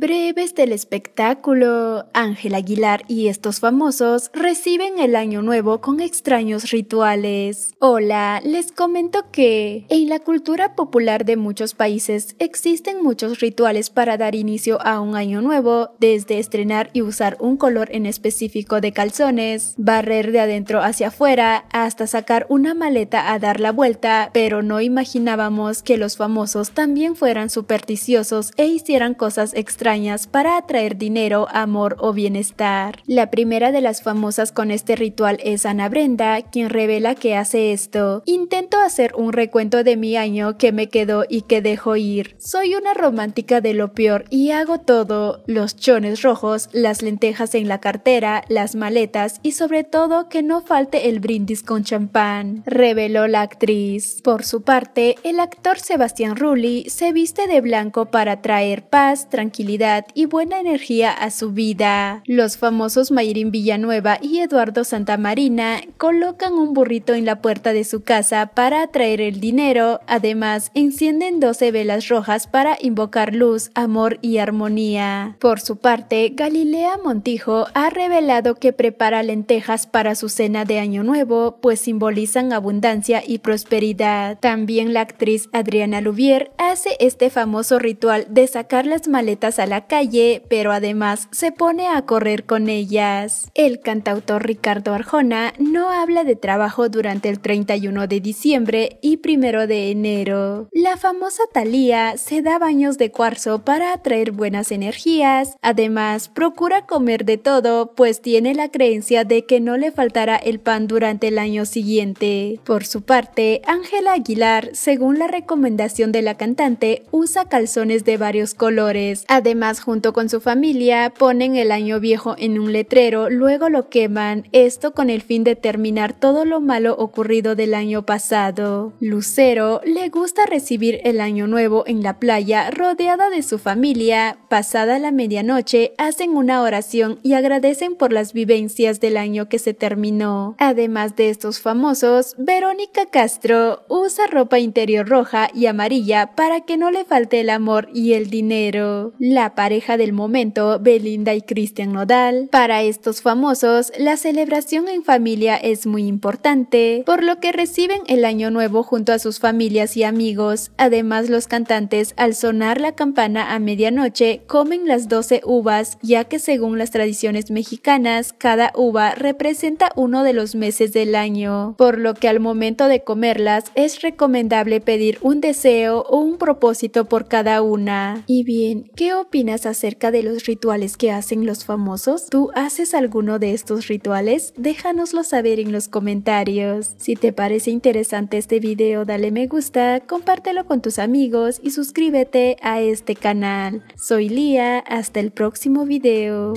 Breves del espectáculo. Ángel Aguilar y estos famosos reciben el año nuevo con extraños rituales. Hola, les comento que en la cultura popular de muchos países existen muchos rituales para dar inicio a un año nuevo, desde estrenar y usar un color en específico de calzones, barrer de adentro hacia afuera, hasta sacar una maleta a dar la vuelta, pero no imaginábamos que los famosos también fueran supersticiosos e hicieran cosas extrañas para atraer dinero, amor o bienestar. La primera de las famosas con este ritual es Ana Brenda, quien revela que hace esto. Intento hacer un recuento de mi año que me quedó y que dejo ir. Soy una romántica de lo peor y hago todo, los chones rojos, las lentejas en la cartera, las maletas y sobre todo que no falte el brindis con champán, reveló la actriz. Por su parte, el actor Sebastián Rulli se viste de blanco para traer paz, tranquilidad, y buena energía a su vida. Los famosos Mayrin Villanueva y Eduardo Santamarina colocan un burrito en la puerta de su casa para atraer el dinero, además encienden 12 velas rojas para invocar luz, amor y armonía. Por su parte, Galilea Montijo ha revelado que prepara lentejas para su cena de Año Nuevo, pues simbolizan abundancia y prosperidad. También la actriz Adriana Luvier hace este famoso ritual de sacar las maletas al la calle, pero además se pone a correr con ellas. El cantautor Ricardo Arjona no habla de trabajo durante el 31 de diciembre y 1 de enero. La famosa Thalía se da baños de cuarzo para atraer buenas energías, además procura comer de todo, pues tiene la creencia de que no le faltará el pan durante el año siguiente. Por su parte, Ángela Aguilar, según la recomendación de la cantante, usa calzones de varios colores, además Además, junto con su familia, ponen el año viejo en un letrero, luego lo queman, esto con el fin de terminar todo lo malo ocurrido del año pasado. Lucero le gusta recibir el año nuevo en la playa rodeada de su familia. Pasada la medianoche, hacen una oración y agradecen por las vivencias del año que se terminó. Además de estos famosos, Verónica Castro usa ropa interior roja y amarilla para que no le falte el amor y el dinero. La pareja del momento, Belinda y Cristian Nodal. Para estos famosos, la celebración en familia es muy importante, por lo que reciben el año nuevo junto a sus familias y amigos. Además, los cantantes, al sonar la campana a medianoche, comen las 12 uvas, ya que según las tradiciones mexicanas, cada uva representa uno de los meses del año, por lo que al momento de comerlas es recomendable pedir un deseo o un propósito por cada una. Y bien, ¿qué opinas? opinas acerca de los rituales que hacen los famosos? ¿Tú haces alguno de estos rituales? Déjanoslo saber en los comentarios. Si te parece interesante este video, dale me gusta, compártelo con tus amigos y suscríbete a este canal. Soy Lía, hasta el próximo video.